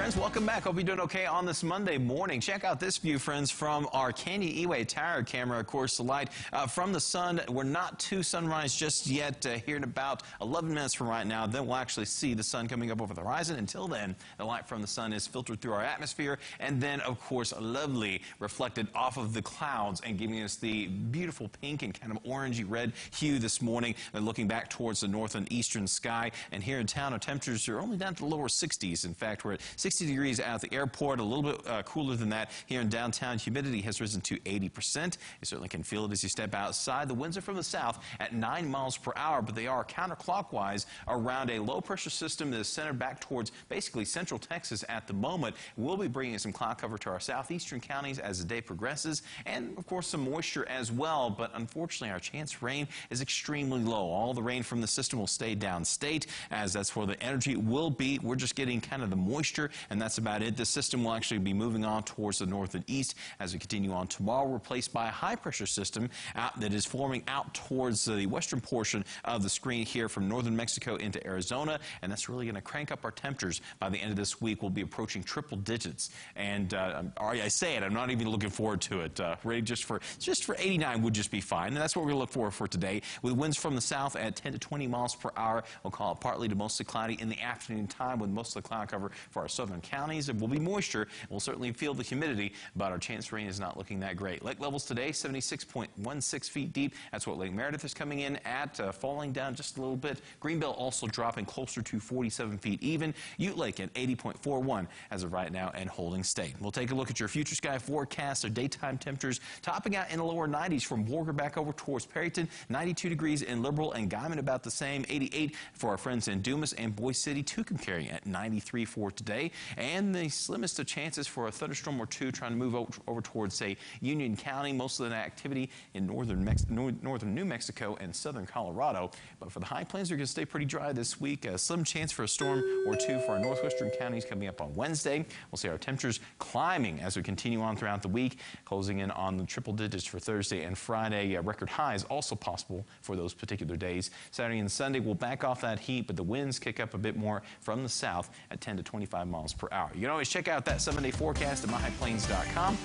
friends. Welcome back. Hope you're doing okay on this Monday morning. Check out this view, friends, from our Candy Eway Tower camera. Of course, the light uh, from the sun. We're not to sunrise just yet. Uh, here in about 11 minutes from right now, then we'll actually see the sun coming up over the horizon. Until then, the light from the sun is filtered through our atmosphere and then, of course, lovely reflected off of the clouds and giving us the beautiful pink and kind of orangey red hue this morning. And looking back towards the north and eastern sky. And here in town, our temperatures are only down to the lower 60s. In fact, we're at 60 degrees out at the airport, a little bit uh, cooler than that here in downtown. Humidity has risen to 80%. You certainly can feel it as you step outside. The winds are from the south at 9 miles per hour, but they are counterclockwise around a low-pressure system that is centered back towards basically central Texas at the moment. We'll be bringing some cloud cover to our southeastern counties as the day progresses, and, of course, some moisture as well, but unfortunately, our chance rain is extremely low. All the rain from the system will stay downstate, as that's where the energy will be. We're just getting kind of the moisture and that's about it. The system will actually be moving on towards the north and east as we continue on tomorrow, replaced by a high pressure system that is forming out towards the western portion of the screen here from northern Mexico into Arizona, and that's really going to crank up our temperatures by the end of this week. We'll be approaching triple digits, and uh, I say it, I'm not even looking forward to it. Uh, ready just for just for 89 would just be fine, and that's what we're going to look for for today. With winds from the south at 10 to 20 miles per hour, we'll call it partly to mostly cloudy in the afternoon time with most of the cloud cover for our southern counties. There will be moisture. We'll certainly feel the humidity, but our chance for rain is not looking that great. Lake levels today, 76.16 feet deep. That's what Lake Meredith is coming in at, uh, falling down just a little bit. Greenbelt also dropping closer to 47 feet even. Ute Lake at 80.41 as of right now and holding state. We'll take a look at your future sky forecast. Our daytime temperatures topping out in the lower 90s from Warger back over towards Perryton, 92 degrees in Liberal and Guyman about the same, 88 for our friends in Dumas and Boise City, Tucumcari at 93 for today and the slimmest of chances for a thunderstorm or two trying to move over towards, say, Union County. Most of the activity in northern, Mex northern New Mexico and southern Colorado. But for the high plains, they're going to stay pretty dry this week. A slim chance for a storm or two for our northwestern counties coming up on Wednesday. We'll see our temperatures climbing as we continue on throughout the week, closing in on the triple digits for Thursday and Friday. Uh, record highs also possible for those particular days. Saturday and Sunday, we'll back off that heat, but the winds kick up a bit more from the south at 10 to 25 miles miles per hour. You can always check out that seven-day forecast at myplains.com.